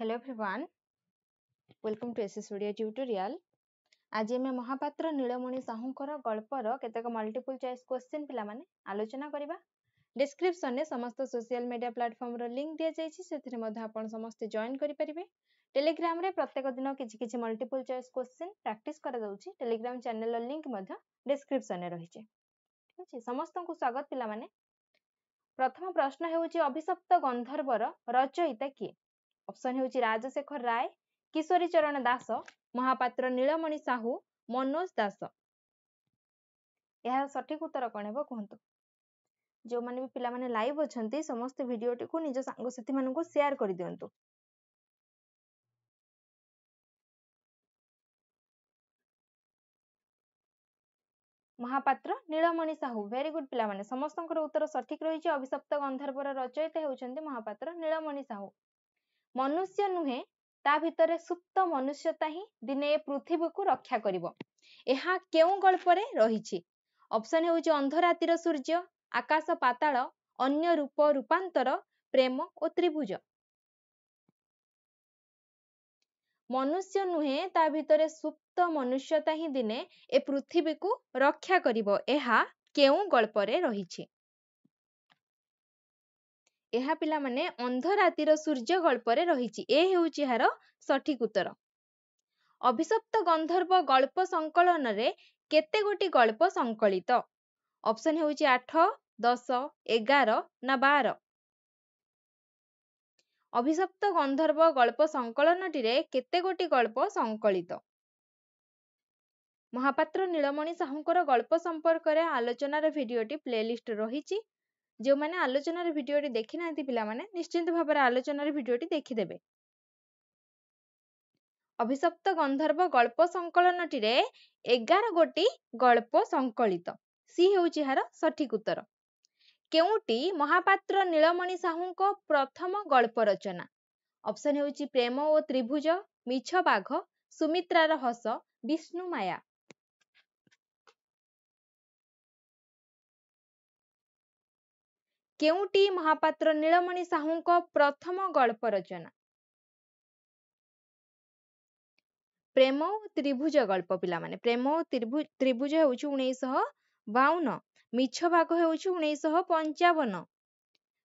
hello everyone welcome to SS Odia tutorial ଆଜି ଆମେ ମହାପାତ୍ର ନୀଳମଣି ସାହୁଙ୍କର ଗଳ୍ପର କେତେକ ମଲ୍ଟିପୁଲ ଚଏସ୍ କ୍ୱେଶ୍ଚିନ୍ ପିଲାମାନେ ଆଲୋଚନା କରିବା ଡିସ୍କ୍ରିପ୍ସନ୍ରେ ସମସ୍ତ ସୋସିଆଲ୍ ମିଡ଼ିଆ ପ୍ଲାଟଫର୍ମର ଲିଙ୍କ୍ ଦିଆଯାଇଛି ସେଥିରେ ମଧ୍ୟ ଆପଣ ସମସ୍ତେ ଜଏନ୍ କରିପାରିବେ ଟେଲିଗ୍ରାମ୍ରେ ପ୍ରତ୍ୟେକ ଦିନ କିଛି କିଛି ମଲ୍ଟିପୁଲ ଚଏସ୍ କ୍ୱେଶ୍ଚିନ୍ ପ୍ରାକ୍ଟିସ୍ କରାଯାଉଛି ଟେଲିଗ୍ରାମ୍ ଚ୍ୟାନେଲ୍ର ଲିଙ୍କ୍ ମଧ୍ୟ ଡିସ୍କ୍ରିପ୍ସନ୍ରେ ରହିଛି ଠିକ୍ ଅଛି ସମସ୍ତଙ୍କୁ ସ୍ୱାଗତ ପିଲାମାନେ ପ୍ରଥମ ପ୍ରଶ୍ନ ହେଉଛି ଅଭିଶପ୍ତ ଗନ୍ଧର୍ବର ରଚୟିତା କିଏ ଅପସନ ହେଉଛି ରାଜଶେଖର ରାୟ କିଶୋରୀ ଚରଣ ଦାସ ମହାପାତ୍ର ନୀଳମଣି ସାହୁ ମନୋଜ ଦାସ ଏହା ସଠିକ ଉତ୍ତର କ'ଣ ହେବ କୁହନ୍ତୁ ଯେଉଁମାନେ ବି ପିଲାମାନେ ଲାଇଭ ଅଛନ୍ତି ସମସ୍ତେ ଭିଡ଼ିଓଟିକୁ ନିଜ ସାଙ୍ଗସାଥିମାନଙ୍କୁ ସେୟାର କରିଦିଅନ୍ତୁ ମହାପାତ୍ର ନୀଳମଣି ସାହୁ ଭେରି ଗୁଡ୍ ପିଲାମାନେ ସମସ୍ତଙ୍କର ଉତ୍ତର ସଠିକ ରହିଛି ଅଭିଶପ୍ତ ଗନ୍ଧର୍ବର ରଚୟିତା ହେଉଛନ୍ତି ମହାପାତ୍ର ନୀଳମଣି ସାହୁ ମନୁଷ୍ୟ ନୁହେଁ ତା ଭିତରେ ସୁପ୍ତ ମନୁଷ୍ୟତା ହିଁ ଦିନେ ଏ ପୃଥିବୀକୁ ରକ୍ଷା କରିବ ଏହା କେଉଁ ଗଳ୍ପରେ ରହିଛି ଅପସନ୍ ହେଉଛି ଅନ୍ଧରାତିର ସୂର୍ଯ୍ୟ ଆକାଶ ପାତାଳ ଅନ୍ୟ ରୂପ ରୂପାନ୍ତର ପ୍ରେମ ଓ ତ୍ରିଭୁଜ ମନୁଷ୍ୟ ନୁହେଁ ତା ଭିତରେ ସୁପ୍ତ ମନୁଷ୍ୟତା ହିଁ ଦିନେ ଏ ପୃଥିବୀକୁ ରକ୍ଷା କରିବ ଏହା କେଉଁ ଗଳ୍ପରେ ରହିଛି ଏହା ପିଲାମାନେ ଅନ୍ଧ ରାତିର ସୂର୍ଯ୍ୟ ଗଳ୍ପରେ ରହିଛି ଏ ହେଉଛି ଏହାର ସଠିକ ଉତ୍ତର ଅଭିଶପ୍ତ ଗନ୍ଧର୍ବ ଗଳ୍ପ ସଂକଳନରେ କେତେ କେତେଗୋଟି ଗଳ୍ପ ସଂକଳିତ ଅପସନ ହେଉଛି ଆଠ ଦଶ ଏଗାର ନା ବାର ଅଭିଶପ୍ତ ଗନ୍ଧର୍ବ ଗଳ୍ପ ସଂକଳନଟିରେ କେତେଗୋଟି ଗଳ୍ପ ସଂକଳିତ ମହାପାତ୍ର ନୀଳମଣି ସାହୁଙ୍କର ଗଳ୍ପ ସମ୍ପର୍କରେ ଆଲୋଚନାର ଭିଡ଼ିଓଟି ପ୍ଲେଲିଷ୍ଟ ରହିଛି ଯେଉଁମାନେ ଆଲୋଚନାର ଭିଡ଼ିଓଟି ଦେଖିନାହାନ୍ତି ପିଲାମାନେ ନିଶ୍ଚିନ୍ତ ଭାବରେ ଆଲୋଚନାର ଭିଡ଼ିଓଟି ଦେଖିଦେବେ ଅଭିଶପ୍ତ ଗନ୍ଧର୍ବ ଗଳ୍ପ ସଂକଳନଟିରେ ଏଗାର ଗୋଟି ଗଳ୍ପ ସଂକଳିତ ସି ହେଉଛି ଏହାର ସଠିକ ଉତ୍ତର କେଉଁଟି ମହାପାତ୍ର ନୀଳମଣି ସାହୁଙ୍କ ପ୍ରଥମ ଗଳ୍ପ ରଚନା ଅପସନ୍ ହେଉଛି ପ୍ରେମ ଓ ତ୍ରିଭୁଜ ମିଛ ବାଘ ସୁମିତ୍ରାର ହସ ବିଷ୍ଣୁ ମାୟା କେଉଁଟି ମହାପାତ୍ର ନୀଳମଣି ସାହୁଙ୍କ ପ୍ରଥମ ଗଳ୍ପ ରଚନା ପ୍ରେମ ଓ ତ୍ରିଭୁଜ ଗଳ୍ପ ପିଲାମାନେ ପ୍ରେମ ଓ ତ୍ରିଭୁ ତ୍ରିଭୁଜ ହେଉଛି ଉଣେଇଶହ ବାଉନ ମିଛ ଭାଗ ହେଉଛି ଉଣେଇଶହ ପଞ୍ଚାବନ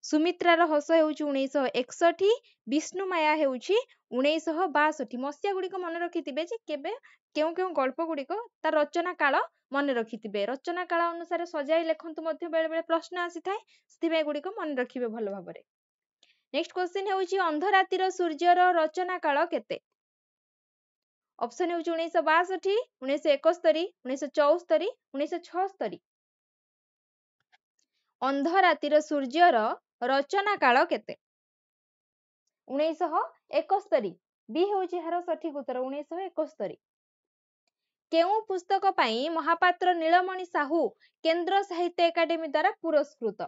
ସୁମିତ୍ରାର ହସ ହଉଛି ଉଣେଇଶହ ଏକଷଠି ବିଷ୍ଣୁ ମାୟା ହେଉଛି ଉଣେଇଶହ ବାଷଠି ମସିହା ଗୁଡ଼ିକ ମନେ ରଖିଥିବେ ଯେ କେବେ କେଉଁ କେଉଁ ଗଳ୍ପ ଗୁଡ଼ିକ ତା ରଚନା କାଳ ମନେ ରଖିଥିବେ ରଚନା କାଳ ଅନୁସାରେ ସଜାଇ ଲେଖନ୍ତୁ ମଧ୍ୟ ବେଳେବେଳେ ପ୍ରଶ୍ନ ଆସିଥାଏ ସେଥିପାଇଁ ଗୁଡିକ ମନେ ରଖିବେ ଭଲ ଭାବରେ ନେକ୍ସଟ କ୍ୱେଶ୍ଚିନ୍ ହେଉଛି ଅନ୍ଧରାତିର ସୂର୍ଯ୍ୟର ରଚନା କାଳ କେତେ ଅପସନ ହେଉଛି ଉଣେଇଶହ ବାଷଠି ଉଣେଇଶହ ଏକସ୍ତରୀ ଉଣେଇଶହ ଚଉସ୍ତରି ଉଣେଇଶହ ଛଅସ୍ତରୀ ଅନ୍ଧରାତିର ସୂର୍ଯ୍ୟର ରଚନା କାଳ କେତେ ଉଣେଇଶହ ଏକସ୍ତରୀ ବି ହେଉଛି ଏହାର ସଠିକ ଉତ୍ତର ଉଣେଇଶହ ଏକସ୍ତରୀ କେଉଁ ପୁସ୍ତକ ପାଇଁ ମହାପାତ୍ର ନୀଳମଣି ସାହୁ କେନ୍ଦ୍ର ସାହିତ୍ୟ ଏକାଡେମୀ ଦ୍ୱାରା ପୁରସ୍କୃତ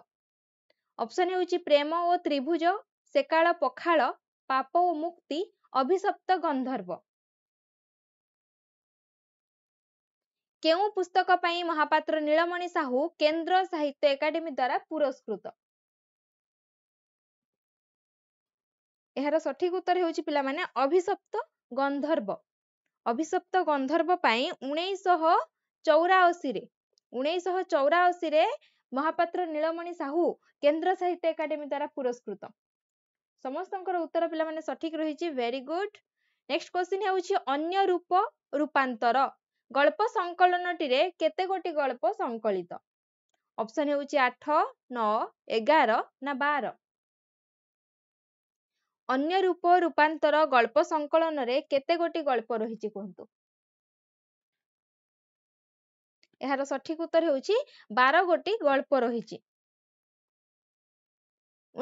ଅପସନ୍ ହେଉଛି ପ୍ରେମ ଓ ତ୍ରିଭୁଜ ସେକାଳ ପଖାଳ ପାପ ଓ ମୁକ୍ତି ଅଭିଶପ୍ତ ଗନ୍ଧର୍ବ କେଉଁ ପୁସ୍ତକ ପାଇଁ ମହାପାତ୍ର ନୀଳମଣି ସାହୁ କେନ୍ଦ୍ର ସାହିତ୍ୟ ଏକାଡେମୀ ଦ୍ୱାରା ପୁରସ୍କୃତ ଏହାର ସଠିକ ଉତ୍ତର ହେଉଛି ପିଲାମାନେ ଅଭିଶପ୍ତ ଗନ୍ଧର୍ବ ଅଭିଶପ୍ତ ଗନ୍ଧର୍ବ ପାଇଁ ଉଣେଇଶହ ଚଉରାଅଶୀ ରେ ଉଣେଇଶହ ଚଉରାଅଶୀ ରେ ମହାପାତ୍ର ନୀଳମଣି ସାହୁ କେନ୍ଦ୍ର ସାହିତ୍ୟ ଏକାଡେମୀ ଦ୍ଵାରା ପୁରସ୍କୃତ ସମସ୍ତଙ୍କର ଉତ୍ତର ପିଲାମାନେ ସଠିକ ରହିଛି ଭେରି ଗୁଡ ନେକ୍ସଟ କ୍ୱେଶ୍ଚିନ୍ ହେଉଛି ଅନ୍ୟ ରୂପ ରୂପାନ୍ତର ଗଳ୍ପ ସଂକଳନଟିରେ କେତେ ଗୋଟି ଗଳ୍ପ ସଂକଳିତ ଅପସନ ହେଉଛି ଆଠ ନଅ ଏଗାର ନା ବାର ଅନ୍ୟ ରୂପ ରୂପାନ୍ତର ଗଳ୍ପ ସଂକଳନରେ କେତେ ଗୋଟି ଗଳ୍ପ ରହିଛି କୁହନ୍ତୁ ଏହାର ସଠିକ ଉତ୍ତର ହେଉଛି ବାର ଗୋଟି ଗଳ୍ପ ରହିଛି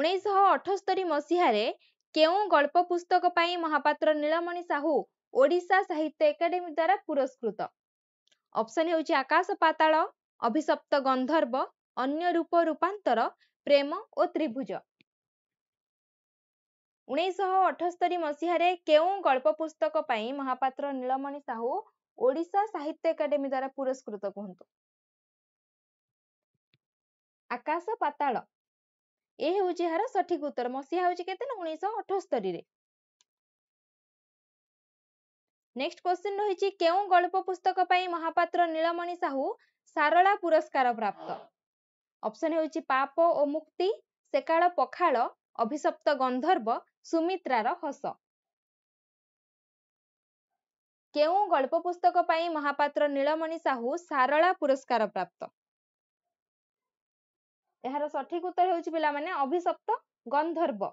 ଉଣେଇଶହ ଅଠସ୍ତରୀ ମସିହାରେ କେଉଁ ଗଳ୍ପ ପୁସ୍ତକ ପାଇଁ ମହାପାତ୍ର ନୀଳମଣି ସାହୁ ଓଡ଼ିଶା ସାହିତ୍ୟ ଏକାଡେମୀ ଦ୍ଵାରା ପୁରସ୍କୃତ ଅପସନ ହେଉଛି ଆକାଶ ପାତାଳ ଅଭିଶପ୍ତ ଗନ୍ଧର୍ବ ଅନ୍ୟ ରୂପ ରୂପାନ୍ତର ପ୍ରେମ ଓ ତ୍ରିଭୁଜ ଉଣେଇଶହ ଅଠସ୍ତରୀ ମସିହାରେ କେଉଁ ଗଳ୍ପ ପୁସ୍ତକ ପାଇଁ ମହାପାତ୍ର ନୀଳମଣି ସାହୁ ଓଡ଼ିଶା ସାହିତ୍ୟ ଏକାଡେମୀ ଦ୍ୱାରା ପୁରସ୍କୃତ କୁହନ୍ତୁ ଆକାଶ ପାତାଳ ଏ ହେଉଛି ଏହାର ସଠିକ ଉତ୍ତର ମସିହା ହେଉଛି କେତେ ନା ଉଣେଇଶହ ଅଠସ୍ତରୀରେ ନେକ୍ସଟ କ୍ୱେଶ୍ଚିନ୍ ରହିଛି କେଉଁ ଗଳ୍ପ ପୁସ୍ତକ ପାଇଁ ମହାପାତ୍ର ନୀଳମଣି ସାହୁ ସାରଳା ପୁରସ୍କାର ପ୍ରାପ୍ତ ଅପସନ୍ ହେଉଛି ପାପ ଓ ମୁକ୍ତି ସେକାଳ ପଖାଳ ଅଭିଶପ୍ତ ଗନ୍ଧର୍ବ ସୁମିତ୍ରାର ହସ କେଉଁ ଗଳ୍ପ ପୁସ୍ତକ ପାଇଁ ମହାପାତ୍ର ନୀଳମଣି ସାହୁ ସାରଳା ପୁରସ୍କାର ପ୍ରାପ୍ତ ଏହାର ସଠିକ ଉତ୍ତର ହେଉଛି ପିଲାମାନେ ଅଭିଶପ୍ତ ଗନ୍ଧର୍ବ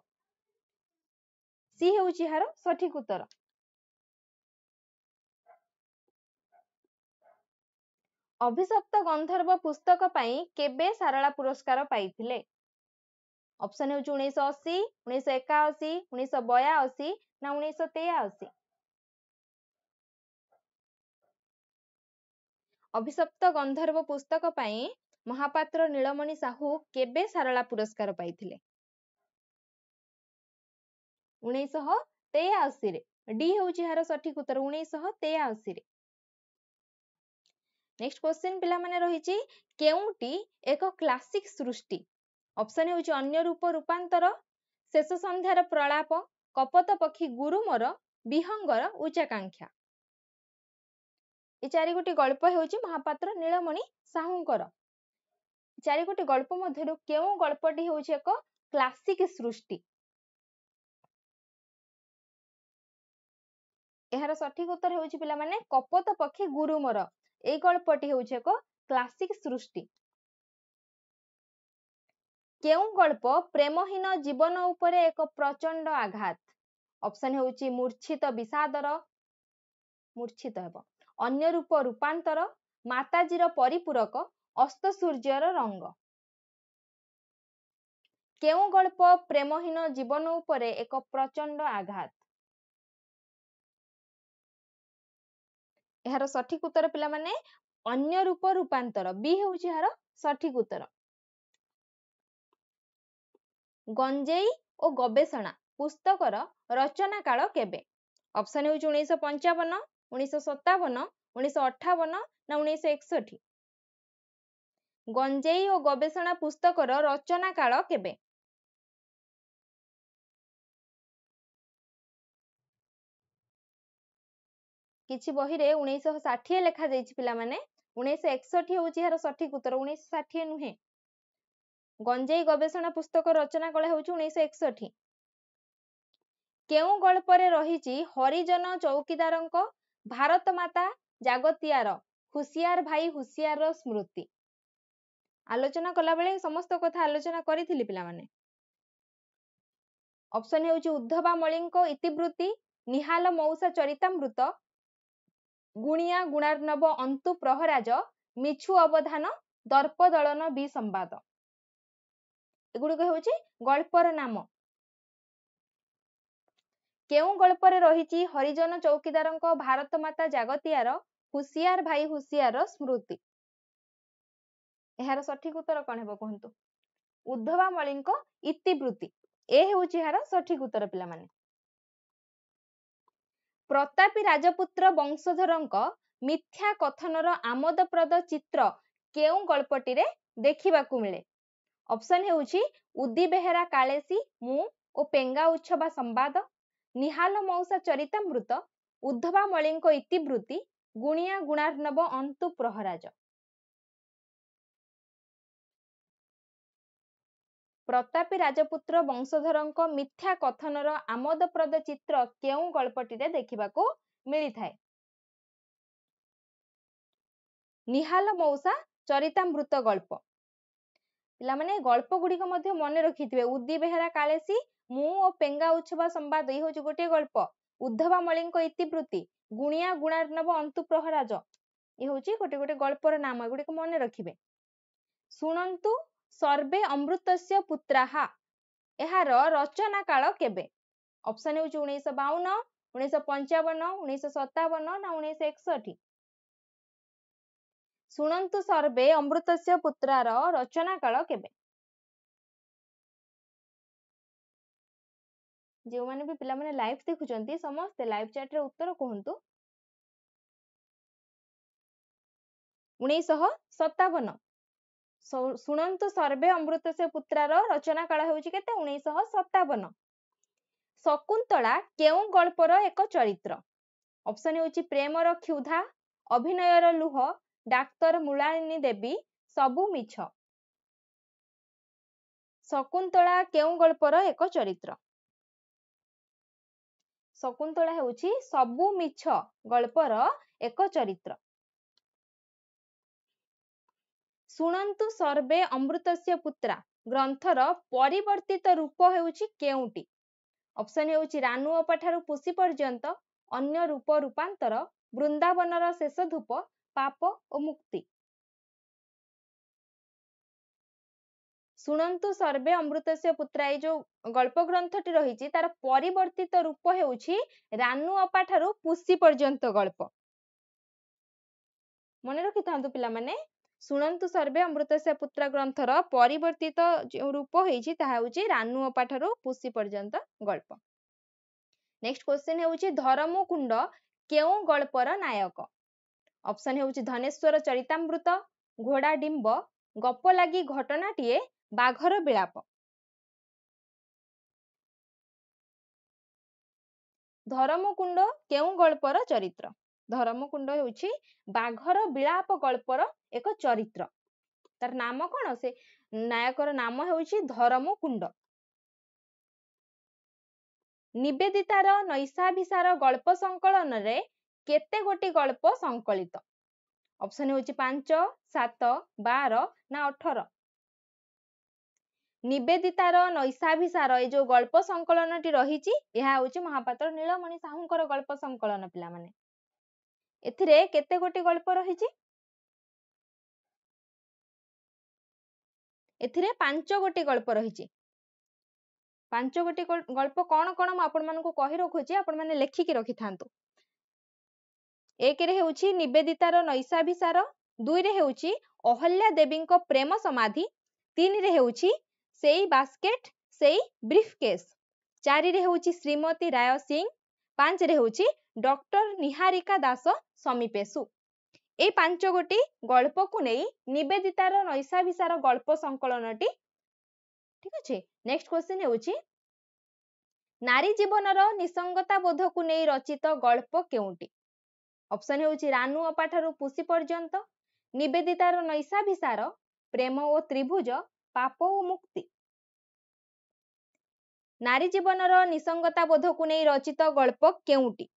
ସି ହେଉଛି ଏହାର ସଠିକ ଉତ୍ତର ଅଭିଶପ୍ତ ଗନ୍ଧର୍ବ ପୁସ୍ତକ ପାଇଁ କେବେ ସାରଳା ପୁରସ୍କାର ପାଇଥିଲେ ଅପସନ୍ ହେଉଛି ଉଣେଇଶହ ଅଶୀ ଉଣେଇଶହ ଏକାଅଶୀ ଉଣେଇଶହ ବୟାଅଶୀ ନା ଉଣେଇଶହ ତେୟାଅଶୀ ଅଭିଶପ୍ତ ଗନ୍ଧର୍ବ ପୁସ୍ତକ ପାଇଁ ମହାପାତ୍ର ନୀଳମଣି ସାହୁ କେବେ ସାରଳା ପୁରସ୍କାର ପାଇଥିଲେ ଉଣେଇଶହ ତେୟାଅଶୀରେ ଡି ହେଉଛି ଏହାର ସଠିକ ଉତ୍ତର ଉଣେଇଶହ ତେୟାଅଶୀରେ ନେକ୍ସଟ କ୍ୱେଶ୍ଚିନ୍ ପିଲାମାନେ ରହିଛି କେଉଁଟି ଏକ କ୍ଲାସିକ ସୃଷ୍ଟି ଅପସନ୍ ହେଉଛି ଅନ୍ୟ ରୂପ ରୂପାନ୍ତର ଶେଷ ସନ୍ଧ୍ୟାର ପ୍ରଳାପ କପତ ପକ୍ଷୀ ଗୁରୁମର ବିହଙ୍ଗର ଉଚ୍ଚାକାଂକ୍ଷା ଏ ଚାରିଗୋଟି ଗଳ୍ପ ହେଉଛି ମହାପାତ୍ର ନୀଳମଣି ସାହୁଙ୍କର ଚାରିଗୋଟି ଗଳ୍ପ ମଧ୍ୟରୁ କେଉଁ ଗଳ୍ପଟି ହେଉଛି ଏକ କ୍ଲାସିକ ସୃଷ୍ଟି ଏହାର ସଠିକ ଉତ୍ତର ହେଉଛି ପିଲାମାନେ କପତ ପକ୍ଷୀ ଗୁରୁମର ଏଇ ଗଳ୍ପଟି ହେଉଛି ଏକ କ୍ଲାସିକ ସୃଷ୍ଟି କେଉଁ ଗଳ୍ପ ପ୍ରେମହୀନ ଜୀବନ ଉପରେ ଏକ ପ୍ରଚଣ୍ଡ ଆଘାତ ଅପସନ୍ ହେଉଛି ମୂର୍ଚ୍ଛିତ ବିଷାଦର ମୂର୍ଚ୍ଛିତ ହେବ ଅନ୍ୟ ରୂପ ରୂପାନ୍ତର ମାତାଜୀର ପରିପୂରକ ଅସ୍ତ ସୂର୍ଯ୍ୟର ରଙ୍ଗ କେଉଁ ଗଳ୍ପ ପ୍ରେମହୀନ ଜୀବନ ଉପରେ ଏକ ପ୍ରଚଣ୍ଡ ଆଘାତ ଏହାର ସଠିକ ଉତ୍ତର ପିଲାମାନେ ଅନ୍ୟ ରୂପ ରୂପାନ୍ତର ବି ହେଉଛି ଏହାର ସଠିକ ଉତ୍ତର ଗଞ୍ଜେଇ ଓ ଗବେଷଣା ପୁସ୍ତକର ରଚନା କାଳ କେବେ ଅପସନ ହେଉଛି ଉଣେଇଶହ ପଞ୍ଚାବନ ଉଣେଇଶହ ସତାବନ ଉଣେଇଶହ ଅଠାବନ ନା ଉଣେଇଶହ ଏକଷଠି ଗଞ୍ଜେଇ ଓ ଗବେଷଣା ପୁସ୍ତକର ରଚନା କାଳ କେବେ କିଛି ବହିରେ ଉଣେଇଶହ ଷାଠିଏ ଲେଖା ଯାଇଛି ପିଲାମାନେ ଉଣେଇଶହ ଏକଷଠି ହଉଛି ଏହାର ସଠିକ ଉତ୍ତର ଉଣେଇଶହ ଷାଠିଏ ନୁହେଁ ଗଞ୍ଜେଇ ଗବେଷଣା ପୁସ୍ତକ ରଚନା କଳା ହେଉଛି ଉଣେଇଶହ ଏକଷଠି କେଉଁ ଗଳ୍ପରେ ରହିଛି ହରିଜନ ଚୌକିଦାରଙ୍କ ଭାରତ ମାତା ଜାଗତିଆର ହୁସିଆର ଭାଇ ହୁସିଆରର ସ୍ମୃତି ଆଲୋଚନା କଲାବେଳେ ସମସ୍ତ କଥା ଆଲୋଚନା କରିଥିଲି ପିଲାମାନେ ଅପସନ ହେଉଛି ଉଦ୍ଧବା ମଳିଙ୍କ ଇତିବୃତ୍ତି ନିହାଲ ମଉସା ଚରିତାମୃତ ଗୁଣିଆ ଗୁଣାର୍ଣ୍ଣବ ଅନ୍ତୁ ପ୍ରହରାଜ ମିଛୁ ଅବଧାନ ଦର୍ପ ଦଳନ ବି ସମ୍ବାଦ ଏଗୁଡ଼ିକ ହେଉଛି ଗଳ୍ପର ନାମ କେଉଁ ଗଳ୍ପରେ ରହିଛି ହରିଜନ ଚୌକିଦାରଙ୍କ ଭାରତ ମାତା ଜାଗତିଆର ହୁସିଆର ଭାଇ ହୁସିଆର ସ୍ମୃତି ଏହାର ସଠିକ ଉତ୍ତର କଣ ହେବ କୁହନ୍ତୁ ଉଦ୍ଧବା ମଳିଙ୍କ ଇତିବୃତ୍ତି ଏ ହେଉଛି ଏହାର ସଠିକ ଉତ୍ତର ପିଲାମାନେ ପ୍ରତାପୀ ରାଜପୁତ୍ର ବଂଶଧରଙ୍କ ମିଥ୍ୟା କଥନର ଆମୋଦପ୍ରଦ ଚିତ୍ର କେଉଁ ଗଳ୍ପଟିରେ ଦେଖିବାକୁ ମିଳେ ଅପସନ୍ ହେଉଛି ଉଦି ବେହେରା କାଳେସୀ ମୁଁ ଓ ପେଙ୍ଗା ଉଚ୍ଛବା ସମ୍ବାଦ ନିହାଲ ମଉସା ଚରିତାମୃତ ଉଦ୍ଧବା ମଳିଙ୍କ ଇତିବୃତ୍ତି ଗୁଣିଆ ଗୁଣାର୍ଣ୍ଣବ ଅନ୍ତୁ ପ୍ରହରାଜ ପ୍ରତାପୀ ରାଜପୁତ୍ର ବଂଶଧରଙ୍କ ମିଥ୍ୟା କଥନର ଆମୋଦପ୍ରଦ ଚିତ୍ର କେଉଁ ଗଳ୍ପଟିରେ ଦେଖିବାକୁ ମିଳିଥାଏ ନିହାଲ ମଉସା ଚରିତା ମୃତ ଗଳ୍ପ ପିଲାମାନେ ଗଳ୍ପ ଗୁଡିକ ମଧ୍ୟ ମନେ ରଖିଥିବେ ଉଦି ବେହେରା କାଳେସି ମୁଁ ଓ ପେଙ୍ଗା ଉଛବା ସମ୍ବାଦ ଏଇ ହଉଛି ଗୋଟିଏ ଗଳ୍ପ ଉଦ୍ଧବା ମଳିଙ୍କ ଇତିବୃତ୍ତି ଗୁଣିଆ ଗୁଣାର୍ଣ୍ଣବ ଅନ୍ତୁ ପ୍ରହରାଜ ଏ ହଉଛି ଗୋଟେ ଗୋଟେ ଗଳ୍ପର ନାମ ଏଗୁଡିକ ମନେ ରଖିବେ ଶୁଣନ୍ତୁ ସର୍ବେ ଅମୃତସ୍ୟ ପୁତ୍ରାହା ଏହାର ରଚନା କାଳ କେବେ ଅପସନ୍ ହେଉଛି ଉଣେଇଶହ ବାଉନ ଉଣେଇଶହ ପଞ୍ଚାବନ ଉଣେଇଶହ ସତାବନ ନା ଉଣେଇଶହ ଏକଷଠି ଶୁଣନ୍ତୁ ସର୍ବେ ଅମୃତସ୍ୟ ପୁତ୍ରାର ରଚନା କାଳ କେବେ ଯେଉଁମାନେ ବି ପିଲାମାନେ ଲାଇଭ ଦେଖୁଛନ୍ତି ସମସ୍ତେ ଲାଇଭ ଚାଟ୍ରେ ଉତ୍ତର କୁହନ୍ତୁ ଉଣେଇଶହ ସତାବନ ଶୁଣନ୍ତୁ ସର୍ବେ ଅମୃତସ୍ୟ ପୁତ୍ରାର ରଚନା କାଳ ହେଉଛି କେତେ ଉଣେଇଶହ ସତାବନ ଶକୁନ୍ତଳା କେଉଁ ଗଳ୍ପର ଏକ ଚରିତ୍ର ଅପସନ ହେଉଛି ପ୍ରେମର କ୍ଷୁଧା ଅଭିନୟର ଲୁହ ଡାକ୍ତର ମୂଳାଳିନୀ ଦେବୀ ସବୁ ମିଛ ଶକୁନ୍ତଳା କେଉଁ ଗଳ୍ପର ଏକ ଚରିତ୍ର ଶକୁନ୍ତଳା ହେଉଛି ସବୁ ମିଛ ଗଳ୍ପର ଏକ ଚରିତ୍ର ଶୁଣନ୍ତୁ ସର୍ବେ ଅମୃତସ୍ୟ ପୁତ୍ରା ଗ୍ରନ୍ଥର ପରିବର୍ତ୍ତିତ ରୂପ ହେଉଛି କେଉଁଟି ଅପସନ ହେଉଛି ରାନୁ ରାନୁଅପାଠାରୁ ପୁଷି ପର୍ଯ୍ୟନ୍ତ ଅନ୍ୟ ରୂପ ରୂପାନ୍ତର ବୃନ୍ଦାବନର ଶେଷ ଧୂପ ପାପ ଓ ମୁକ୍ତି ଶୁଣନ୍ତୁ ସର୍ବେ ଅମୃତସ୍ୟ ପୁତ୍ରା ଏଇ ଯୋଉ ଗଳ୍ପ ଗ୍ରନ୍ଥଟି ରହିଛି ତାର ପରିବର୍ତ୍ତିତ ରୂପ ହେଉଛି ରାନୁ ଅପା ଠାରୁ ପୁଷି ପର୍ଯ୍ୟନ୍ତ ଗଳ୍ପ ମନେ ରଖିଥାନ୍ତୁ ପିଲାମାନେ ଶୁଣନ୍ତୁ ସର୍ବେ ଅମୃତସ୍ୟ ପୁତ୍ରା ଗ୍ରନ୍ଥର ପରିବର୍ତ୍ତିତ ଯେଉଁ ରୂପ ହେଇଛି ତାହା ହେଉଛି ରାନୁ ଅପା ଠାରୁ ପୁଷି ପର୍ଯ୍ୟନ୍ତ ଗଳ୍ପ ନେକ୍ସଟ କ୍ୱେଶ୍ଚିନ୍ ହେଉଛି ଧରମ କୁଣ୍ଡ କେଉଁ ଗଳ୍ପର ନାୟକ ଅପସନ୍ ହେଉଛି ଧନେଶ୍ୱର ଚରିତାମୃତ ଘୋଡ଼ା ଡିମ୍ବ ଗପ ଲାଗି ଘଟଣାଟିଏ ବାଘର ବିଳାପ ଧରମକୁଣ୍ଡ କେଉଁ ଗଳ୍ପର ଚରିତ୍ର ଧରମକୁଣ୍ଡ ହେଉଛି ବାଘର ବିଳାପ ଗଳ୍ପର ଏକ ଚରିତ୍ର ତାର ନାମ କ'ଣ ସେ ନାୟକର ନାମ ହେଉଛି ଧରମକୁଣ୍ଡ ନିବେଦିତାର ନୈଶାଭିସାର ଗଳ୍ପ ସଂକଳନରେ କେତେ ଗୋଟି ଗଳ୍ପ ସଂକଳିତ ଅପସନ ହେଉଛି ପାଞ୍ଚ ସାତ ବାର ନା ଅଠର ନିବେଦିତାର ନୈଶାଭିସାର ଏଇ ଯୋଉ ଗଳ୍ପ ସଂକଳନ ଟି ରହିଛି ଏହା ହେଉଛି ମହାପାତ୍ର ନୀଳମଣି ସାହୁଙ୍କର ଗଳ୍ପ ସଂକଳନ ପିଲାମାନେ ଏଥିରେ କେତେ ଗୋଟି ଗଳ୍ପ ରହିଛି ଏଥିରେ ପାଞ୍ଚ ଗୋଟି ଗଳ୍ପ ରହିଛି ପାଞ୍ଚ ଗୋଟି ଗଳ୍ପ କଣ କଣ ମୁଁ ଆପଣ ମାନଙ୍କୁ କହି ରଖୁଛି ଆପଣମାନେ ଲେଖିକି ରଖିଥାନ୍ତୁ ଏକରେ ହେଉଛି ନିବେଦିତାର ନୈଶାଭିସାର ଦୁଇରେ ହେଉଛି ଅହଲ୍ୟା ଦେବୀଙ୍କ ପ୍ରେମ ସମାଧି ତିନିରେ ହେଉଛି ସେଇ ବାସ୍କେଟ୍ ସେଇ ବ୍ରିଫ୍ କେସ୍ ଚାରିରେ ହେଉଛି ଶ୍ରୀମତୀ ରାୟ ସିଂ ପାଞ୍ଚରେ ହେଉଛି ଡକ୍ଟର ନିହାରିକା ଦାସ ସମୀପେଶୁ ଏଇ ପାଞ୍ଚ ଗୋଟି ଗଳ୍ପକୁ ନେଇ ନିବେଦିତାର ନୈଶାଭିସାର ଗଳ୍ପ ସଂକଳନଟି ଠିକ ଅଛି ନେକ୍ସଟ କ୍ୱେଶ୍ଚିନ୍ ହେଉଛି ନାରୀ ଜୀବନର ନିସଙ୍ଗତା ବୋଧକୁ ନେଇ ରଚିତ ଗଳ୍ପ କେଉଁଟି ଅପସନ୍ ହେଉଛି ରାନୁ ଅପାଠାରୁ ପୁଷି ପର୍ଯ୍ୟନ୍ତ ନିବେଦିତାର ନୈଶାଭିସାର ପ୍ରେମ ଓ ତ୍ରିଭୁଜ ପାପ ଓ ମୁକ୍ତି ନାରୀ ଜୀବନର ନିସଙ୍ଗତା ବୋଧକୁ ନେଇ ରଚିତ ଗଳ୍ପ କେଉଁଟି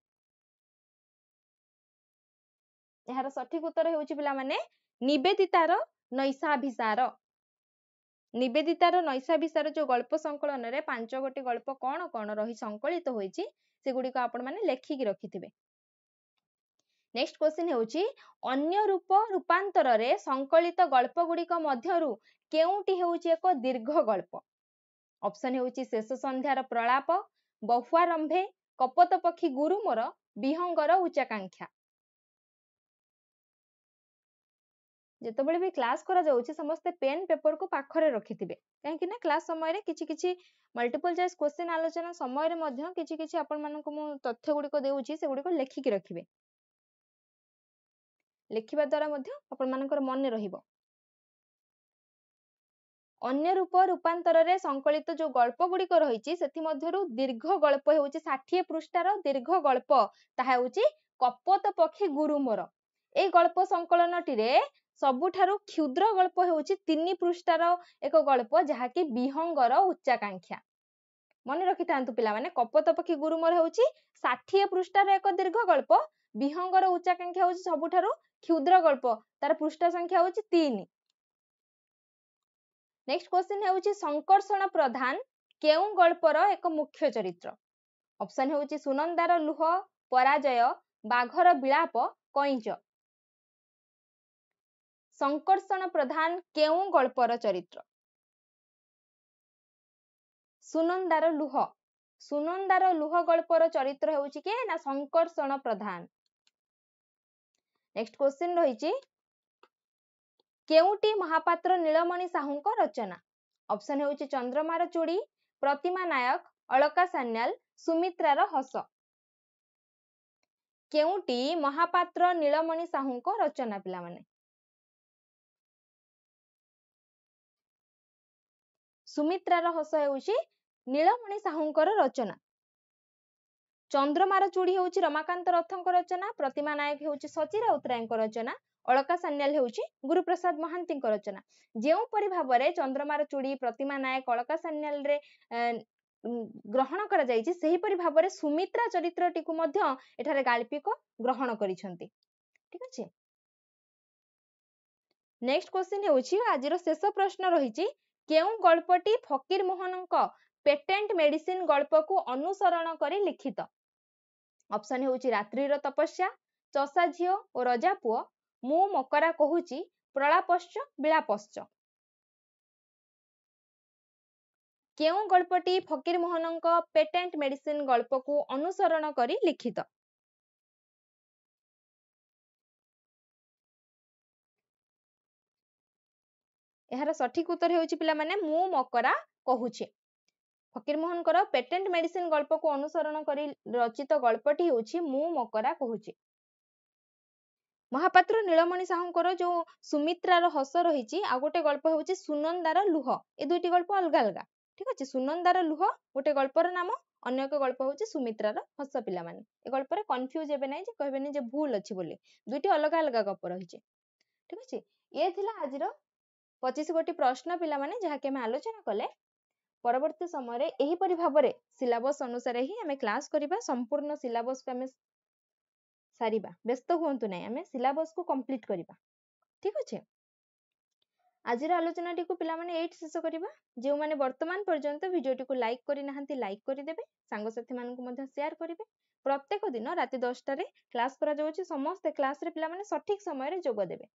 ଏହାର ସଠିକ ଉତ୍ତର ହେଉଛି ପିଲାମାନେ ନିବେଦିତାର ନୈଶାଭିସାର ନିବେଦିତାର ନୈଶାଭିସାର ଯୋଉ ଗଳ୍ପ ସଂକଳନରେ ପାଞ୍ଚ ଗୋଟି ଗଳ୍ପ କଣ କଣ ରହି ସଂକଳିତ ହୋଇଛି ସେଗୁଡିକ ଆପଣମାନେ ଲେଖିକି ରଖିଥିବେ ନେକ୍ସଟ କ୍ୱେଶ୍ଚିନ୍ ହେଉଛି ଅନ୍ୟ ରୂପ ରୂପାନ୍ତରରେ ସଂକଳିତ ଗଳ୍ପ ଗୁଡ଼ିକ ମଧ୍ୟରୁ କେଉଁଟି ହେଉଛି ଏକ ଦୀର୍ଘ ଗଳ୍ପ ଅପସନ୍ ହେଉଛି ଶେଷ ସନ୍ଧ୍ୟାର ପ୍ରଳାପ ବହୁଆରମ୍ଭେ କପୋତ ପକ୍ଷୀ ଗୁରୁମର ବିହଙ୍ଗର ଉଚ୍ଚାକାଂକ୍ଷା ଯେତେବେଳେ ବି କ୍ଲାସ କରାଯାଉଛି ସମସ୍ତେ ପେନ୍ ପେପରକୁ ପାଖରେ ରଖିଥିବେ କାହିଁକି ନା କ୍ଲାସ ସମୟରେ କିଛି କିଛି ମଲ୍ଟିପଲ ଚଏସ୍ କ୍ୱେଶ୍ଚିନ୍ ଆଲୋଚନା ସମୟରେ ମଧ୍ୟ କିଛି କିଛି ଆପଣ ମାନଙ୍କୁ ମୁଁ ତଥ୍ୟ ଗୁଡିକ ଦେଉଛି ସେଗୁଡିକ ଲେଖିକି ରଖିବେ ଲେଖିବା ଦ୍ଵାରା ମଧ୍ୟ ଆପଣ ମାନଙ୍କର ମନେ ରହିବ ଅନ୍ୟ ରୂପ ରୂପାନ୍ତରରେ ସଂକଳିତ ଯେଉଁ ଗଳ୍ପ ଗୁଡ଼ିକ ରହିଛି ସେଥିମଧ୍ୟରୁ ଦୀର୍ଘ ଗଳ୍ପ ହେଉଛି ଷାଠିଏ ପୃଷ୍ଠାର ଦୀର୍ଘ ଗଳ୍ପ ତାହା ହେଉଛି କପୋତ ପକ୍ଷୀ ଗୁରୁ ମୋର ଏଇ ଗଳ୍ପ ସଂକଳନଟିରେ ସବୁଠାରୁ କ୍ଷୁଦ୍ର ଗଳ୍ପ ହେଉଛି ତିନି ପୃଷ୍ଠାର ଏକ ଗଳ୍ପ ଯାହାକି ବିହଙ୍ଗର ଉଚ୍ଚାକାଂକ୍ଷା ମନେ ରଖିଥାନ୍ତୁ ପିଲାମାନେ କପୋତ ପକ୍ଷୀ ଗୁରୁ ମୋର ହେଉଛି ଷାଠିଏ ପୃଷ୍ଠାର ଏକ ଦୀର୍ଘ ଗଳ୍ପ ବିହଙ୍ଗର ଉଚ୍ଚାକାଂକ୍ଷା ହଉଛି ସବୁଠାରୁ କ୍ଷୁଦ୍ର ଗଳ୍ପ ତାର ପୃଷ୍ଠ ସଂଖ୍ୟା ହଉଛି ତିନି ନେକ୍ସଟ କ୍ୱେଶ୍ଚିନ୍ ହେଉଛି ସଂକର୍ଷଣ ପ୍ରଧାନ କେଉଁ ଗଳ୍ପର ଏକ ମୁଖ୍ୟ ଚରିତ୍ର ଅପସନ୍ ହେଉଛି ସୁନନ୍ଦାର ଲୁହ ପରାଜୟ ବାଘର ବିଳାପ କଇଁଚ ସଂକର୍ଷଣ ପ୍ରଧାନ କେଉଁ ଗଳ୍ପର ଚରିତ୍ର ସୁନନ୍ଦାର ଲୁହ ସୁନନ୍ଦାର ଲୁହ ଗଳ୍ପର ଚରିତ୍ର ହଉଛି କିଏ ନା ସଂକର୍ଷଣ ପ୍ରଧାନ नेक्स्ट क्वेश्चन रही क्योंटी महापात्र नीलमणि साहू को रचना ऑप्शन हूँ चंद्रमार चूड़ी प्रतिमा नायक अलका सान्याल सुमित्रार हस केउटी महापात्र नीलमणि साहू को रचना पिला माने सुमित्रार हस हूँ नीलमणि साहू रचना ଚନ୍ଦ୍ରମାର ଚୁଡ଼ି ହେଉଛି ରମାକାନ୍ତ ରଥଙ୍କ ରଚନା ପ୍ରତିମା ନାୟକ ହେଉଛି ସଚି ରାଉତରାୟଙ୍କ ରଚନା ଅଳକା ସାନ୍ୟାଲ ହେଉଛି ଗୁରୁପ୍ରସାଦ ମହାନ୍ତିଙ୍କ ରଚନା ଯେଉଁପରି ଭାବରେ ଚନ୍ଦ୍ରମାର ଚୁଡ଼ି ପ୍ରତିମା ନାୟକ ଅଳକା ସାନ୍ୟାଲରେ ଗ୍ରହଣ କରାଯାଇଛି ସେହିପରି ଭାବରେ ସୁମିତ୍ରା ଚରିତ୍ରଟିକୁ ମଧ୍ୟ ଏଠାରେ ଗାଳ୍ପିକ ଗ୍ରହଣ କରିଛନ୍ତି ଠିକ ଅଛି ନେକ୍ସଟ କ୍ୱେଶ୍ଚିନ୍ ହେଉଛି ଆଜିର ଶେଷ ପ୍ରଶ୍ନ ରହିଛି କେଉଁ ଗଳ୍ପଟି ଫକୀର ମୋହନଙ୍କ ପେଟେଣ୍ଟ ମେଡିସିନ ଗଳ୍ପକୁ ଅନୁସରଣ କରି ଲିଖିତ ଅପସନ୍ ହେଉଛି ରାତ୍ରିର ତପସ୍ୟା ଚଷା ଝିଅ ଓ ରଜା ପୁଅ ମୁଁ ମକରା କହୁଛି ପ୍ରଳାପଶ୍ଚ ବିଳାପଶ୍ଚ କେଉଁ ଗଳ୍ପଟି ଫକୀରମୋହନଙ୍କ ପେଟେଣ୍ଟ ମେଡିସିନ ଗଳ୍ପକୁ ଅନୁସରଣ କରି ଲିଖିତ ଏହାର ସଠିକ ଉତ୍ତର ହେଉଛି ପିଲାମାନେ ମୁଁ ମକରା କହୁଛି ଫକୀରମୋହନଙ୍କର ପେଟେଣ୍ଟ ମେଡିସିନ ଗଳ୍ପକୁ ଅନୁସରଣ କରି ରଚିତ ଗଳ୍ପଟି ହେଉଛି ମୁଁ ମକରା କହୁଛି ମହାପାତ୍ର ନୀଳମଣି ସାହୁଙ୍କର ଯୋଉ ସୁମିତ୍ରାର ହସ ରହିଛି ଆଉ ଗୋଟେ ଗଳ୍ପ ହେଉଛି ସୁନନ୍ଦାର ଲୁହ ଏ ଦୁଇଟି ଗଳ୍ପ ଅଲଗା ଅଲଗା ଠିକ ଅଛି ସୁନନ୍ଦାର ଲୁହ ଗୋଟେ ଗଳ୍ପର ନାମ ଅନ୍ୟ ଏକ ଗଳ୍ପ ହେଉଛି ସୁମିତ୍ରାର ହସ ପିଲାମାନେ ଏ ଗଳ୍ପରେ କନଫ୍ୟୁଜ୍ ହେବେ ନାହିଁ ଯେ କହିବେନି ଯେ ଭୁଲ ଅଛି ବୋଲି ଦୁଇଟି ଅଲଗା ଅଲଗା ଗପ ରହିଛି ଠିକ ଅଛି ଇଏ ଥିଲା ଆଜିର ପଚିଶ ଗୋଟି ପ୍ରଶ୍ନ ପିଲାମାନେ ଯାହାକି ଆମେ ଆଲୋଚନା କଲେ ପରବର୍ତ୍ତୀ ସମୟରେ ଏହିପରି ଭାବରେ ସିଲାବସ୍ ଅନୁସାରେ ହିଁ ଆମେ କ୍ଲାସ୍ କରିବା ସମ୍ପୂର୍ଣ୍ଣ ସିଲାବସ୍କୁ ଆମେ ସାରିବା ବ୍ୟସ୍ତ ହୁଅନ୍ତୁ ନାହିଁ ଆମେ ସିଲାବସ୍କୁ କମ୍ପ୍ଲିଟ୍ କରିବା ଠିକ୍ ଅଛି ଆଜିର ଆଲୋଚନାଟିକୁ ପିଲାମାନେ ଏଇଠି ଶେଷ କରିବା ଯେଉଁମାନେ ବର୍ତ୍ତମାନ ପର୍ଯ୍ୟନ୍ତ ଭିଡ଼ିଓଟିକୁ ଲାଇକ୍ କରିନାହାନ୍ତି ଲାଇକ୍ କରିଦେବେ ମାନଙ୍କୁ ମଧ୍ୟ ସେୟାର କରିବେ ପ୍ରତ୍ୟେକ ଦିନ ରାତି ଦଶଟାରେ କ୍ଲାସ୍ କରାଯାଉଛି ସମସ୍ତେ ରେ ପିଲାମାନେ ସଠିକ ସମୟରେ ଯୋଗ ଦେବେ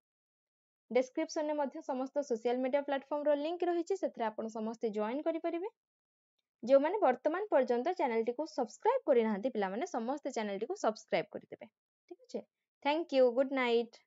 ଡେସ୍କ୍ରିପ୍ସନ୍ରେ ମଧ୍ୟ ସମସ୍ତ ସୋସିଆଲ ମିଡ଼ିଆ ପ୍ଲାଟଫର୍ମର ଲିଙ୍କ୍ ରହିଛି ସେଥିରେ ଆପଣ ସମସ୍ତେ ଜଏନ୍ କରିପାରିବେ ଯେଉଁମାନେ ବର୍ତ୍ତମାନ ପର୍ଯ୍ୟନ୍ତ ଚ୍ୟାନେଲଟିକୁ ସବସ୍କ୍ରାଇବ୍ କରିନାହାନ୍ତି ପିଲାମାନେ ସମସ୍ତେ ଚ୍ୟାନେଲଟିକୁ ସବସ୍କ୍ରାଇବ୍ କରିଦେବେ ଠିକ୍ ଅଛି ଥ୍ୟାଙ୍କ ୟୁ ଗୁଡ୍ ନାଇଟ୍